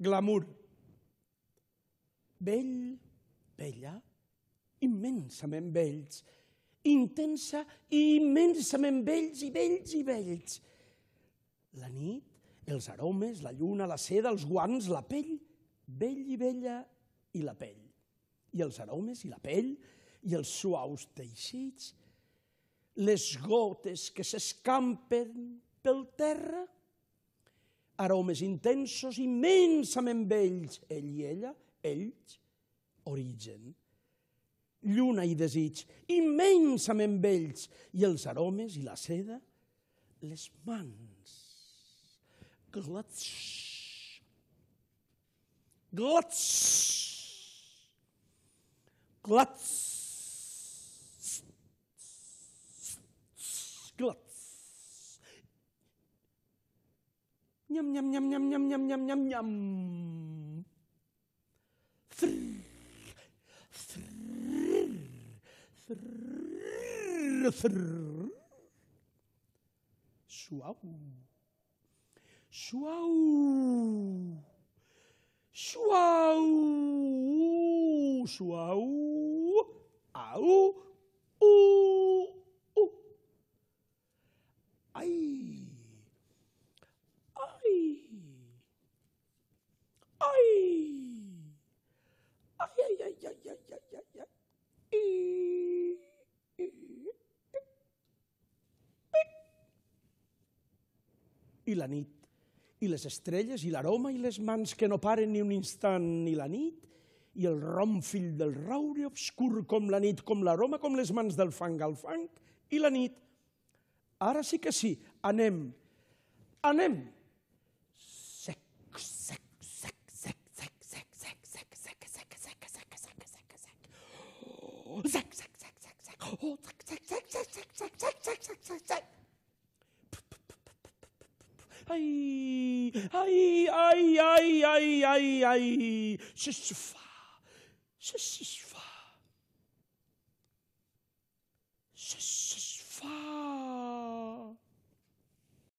glamour. Vell, vella, immensament vells, intensa i immensament vells i vells i vells. La nit, els aromes, la lluna, la seda, els guants, la pell, vell i vella i la pell. I els aromes i la pell i els suaus teixits, les gotes que s'escampen pel terra aromes intensos, immensament vells, ell i ella, ells, origen. Lluna i desig, immensament vells, i els aromes i la seda, les mans. Glots. Glots. Glots. Glots. Yum, yum, yum, yum, yum, yum, yum, yum, yum. Thrrr, thrrr, thrrr, thrrr. Shwau. Shwau. Au. i la nit, i les estrelles i l'aroma i les mans que no paren ni un instant ni la nit, i el rom fill del raure obscur com la nit, com l'aroma, com les mans del fang al fang, i la nit. Ara sí que sí, anem, anem. ay, ay, ay, ay, ay, ay, ay. Ce şifa, ce